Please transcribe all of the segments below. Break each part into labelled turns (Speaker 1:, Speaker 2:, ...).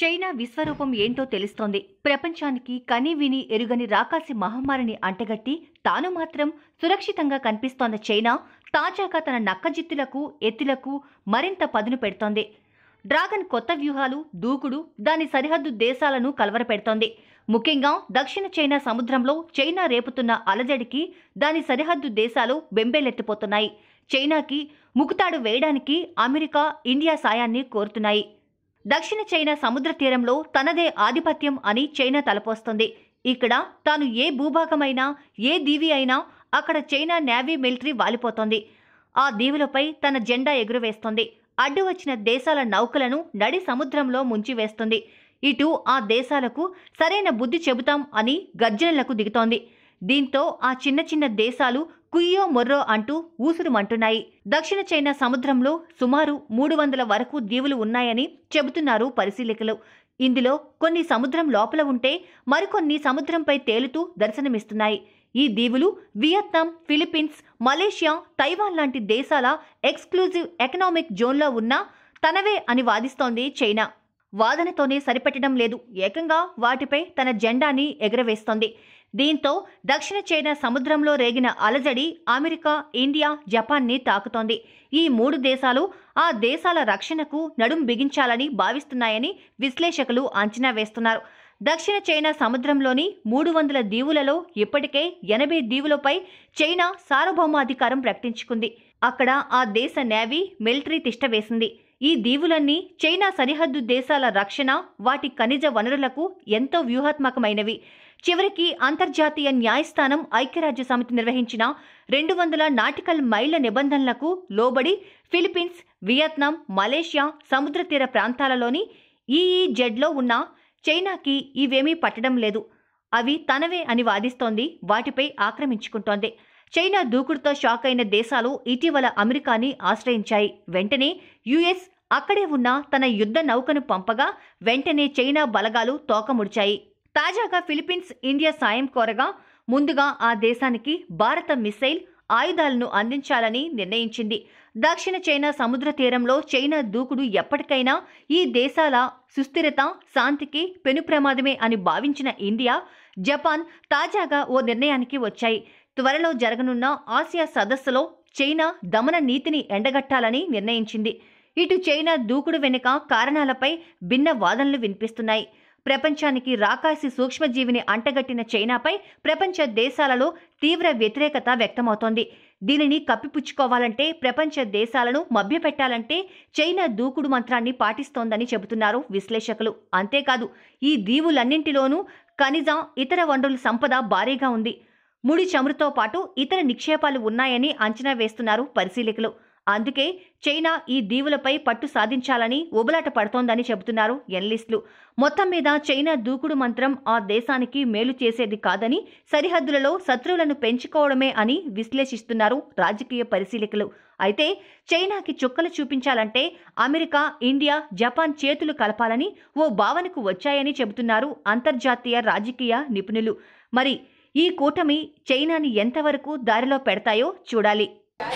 Speaker 1: China విశ్వరూపం ఏంటో తెలుస్తోంది ప్రపంచానికి కని విని ఎరుగని రాకాసి మహమ్మారిని అంటగట్టి తాను మాత్రం సురక్షితంగా కనిపిస్తోన్న చైనా తాజాగా తన నక్కజిత్తులకు ఎత్తులకు మరింత పదును పెడుతోంది డ్రాగన్ కొత్త వ్యూహాలు దూకుడు దాని సరిహద్దు దేశాలను కలవరపెడుతోంది ముఖ్యంగా దక్షిణ చైనా సముద్రంలో చైనా రేపుతున్న అలజడికి దాని సరిహద్దు దేశాలు బెంబేలెత్తిపోతున్నాయి చైనాకి ముకుతాడు వేయడానికి అమెరికా ఇండియా సాయాన్ని కోరుతున్నాయి దక్షిణ చైనా సముద్ర తీరంలో తనదే ఆధిపత్యం అని చైనా తలపోస్తుంది ఇక్కడ తాను ఏ భూభాగమైనా ఏ దీవి అయినా అక్కడ చైనా నేవీ మిలిటరీ వాలిపోతుంది ఆ దీవులపై తన జెండా ఎగురవేస్తుంది అడ్డు వచ్చిన దేశాల నౌకలను నడి సముద్రంలో ముంచివేస్తుంది ఇటు ఆ దేశాలకు సరైన బుద్ధి చెబుతాం అని గర్జనలకు దిగుతోంది దీంతో ఆ చిన్న చిన్న దేశాలు కుయ్యో మొర్రో అంటూ ఊసురుమంటున్నాయి దక్షిణ చైనా సముద్రంలో సుమారు మూడు వందల వరకు దీవులు ఉన్నాయని చెబుతున్నారు పరిశీలికలు ఇందులో కొన్ని సముద్రం లోపల ఉంటే మరికొన్ని సముద్రంపై తేలుతూ దర్శనమిస్తున్నాయి ఈ దీవులు వియత్నాం ఫిలిప్పీన్స్ మలేషియా తైవాన్ లాంటి దేశాల ఎక్స్క్లూజివ్ ఎకనామిక్ జోన్లో ఉన్న తనవే అని వాదిస్తోంది చైనా వాదనతోనే సరిపెట్టడం లేదు ఏకంగా వాటిపై తన జెండాని ఎగరవేస్తోంది దీంతో దక్షిణ చైనా సముద్రంలో రేగిన అలజడి అమెరికా ఇండియా జపాన్ని తాకుతోంది ఈ మూడు దేశాలు ఆ దేశాల రక్షణకు నడుం బిగించాలని భావిస్తున్నాయని విశ్లేషకులు అంచనా వేస్తున్నారు దక్షిణ చైనా సముద్రంలోని మూడు వందల దీవులలో ఇప్పటికే ఎనభై దీవులపై చైనా సార్వభౌమాధికారం ప్రకటించుకుంది అక్కడ ఆ దేశ నేవీ మిలిటరీ తిష్టవేసింది ఈ దీవులన్నీ చైనా సరిహద్దు దేశాల రక్షణ వాటి ఖనిజ వనరులకు ఎంతో వ్యూహాత్మకమైనవి చివరికి అంతర్జాతీయ న్యాయస్థానం ఐక్యరాజ్య సమితి నిర్వహించిన రెండు వందల నాటికల్ మైళ్ల నిబంధనలకు లోబడి ఫిలిప్పీన్స్ వియత్నాం మలేషియా సముద్ర తీర ప్రాంతాలలోని ఈఈజెడ్లో ఉన్న చైనాకి ఇవేమీ పట్టడం లేదు అవి తనవే అని వాదిస్తోంది వాటిపై ఆక్రమించుకుంటోంది చైనా దూకుడుతో షాక్ అయిన దేశాలు ఇటీవల అమెరికాని ఆశ్రయించాయి వెంటనే యుఎస్ అక్కడే ఉన్న తన యుద్ధ నౌకను పంపగా వెంటనే చైనా బలగాలు తోకముడిచాయి తాజాగా ఫిలిప్పీన్స్ ఇండియా సాయం కోరగా ముందుగా ఆ దేశానికి భారత మిసైల్ ఆయుధాలను అందించాలని నిర్ణయించింది దక్షిణ చైనా సముద్ర తీరంలో చైనా దూకుడు ఎప్పటికైనా ఈ దేశాల సుస్థిరత శాంతికి పెను ప్రమాదమే అని భావించిన ఇండియా జపాన్ తాజాగా ఓ నిర్ణయానికి వచ్చాయి త్వరలో జరగనున్న ఆసియా సదస్సులో చైనా దమన నీతిని ఎండగట్టాలని నిర్ణయించింది ఇటు చైనా దూకుడు వెనుక కారణాలపై భిన్న వాదనలు వినిపిస్తున్నాయి ప్రపంచానికి రాకాసి సూక్ష్మజీవిని అంటగట్టిన చైనాపై ప్రపంచ దేశాలలో తీవ్ర వ్యతిరేకత వ్యక్తమవుతోంది దీనిని కప్పిపుచ్చుకోవాలంటే ప్రపంచ దేశాలను మభ్యపెట్టాలంటే చైనా దూకుడు మంత్రాన్ని పాటిస్తోందని చెబుతున్నారు విశ్లేషకులు అంతేకాదు ఈ దీవులన్నింటిలోనూ ఖనిజ ఇతర వనరుల సంపద భారీగా ఉంది ముడి చమురుతో పాటు ఇతర నిక్షేపాలు ఉన్నాయని అంచనా వేస్తున్నారు పరిశీలకులు అందుకే చైనా ఈ దీవులపై పట్టు సాధించాలని ఉబలాట పడుతోందని చెబుతున్నారు ఎనలిస్టులు మొత్తం మీద చైనా దూకుడు మంత్రం ఆ దేశానికి మేలు చేసేది కాదని సరిహద్దులలో శత్రువులను పెంచుకోవడమే అని విశ్లేషిస్తున్నారు రాజకీయ పరిశీలకులు అయితే చైనాకి చుక్కలు చూపించాలంటే అమెరికా ఇండియా జపాన్ చేతులు కలపాలని ఓ భావనకు వచ్చాయని చెబుతున్నారు అంతర్జాతీయ రాజకీయ నిపుణులు మరి ఈ కూటమి చైనాని ఎంతవరకు దారిలో పెడతాయో చూడాలి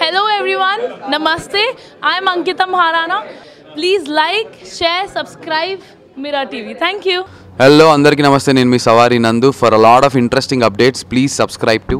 Speaker 1: హలో ఎవ్రీవన్ నమస్తే I'm Ankita Maharana please like share subscribe Meera TV thank you hello అందరికీ నమస్తే నేను మీ Savari Nandu for a lot of interesting updates please subscribe to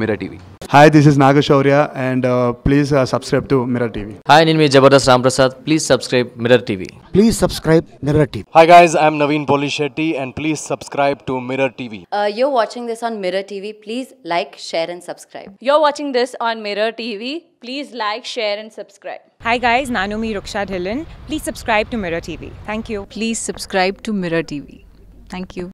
Speaker 1: Meera TV Hi, this is Nagashaurya and uh, please uh, subscribe to Mirror TV. Hi, name is Jabardast Ramprasad. Please subscribe Mirror TV. Please subscribe Mirror TV. Hi guys, I'm Naveen Polishetty and please subscribe to Mirror TV. Uh, you're watching this on Mirror TV. Please like, share and subscribe. You're watching this on Mirror TV. Please like, share and subscribe. Hi guys, Nanumi Ruksha Dhillon. Please subscribe to Mirror TV. Thank you. Please subscribe to Mirror TV. Thank you.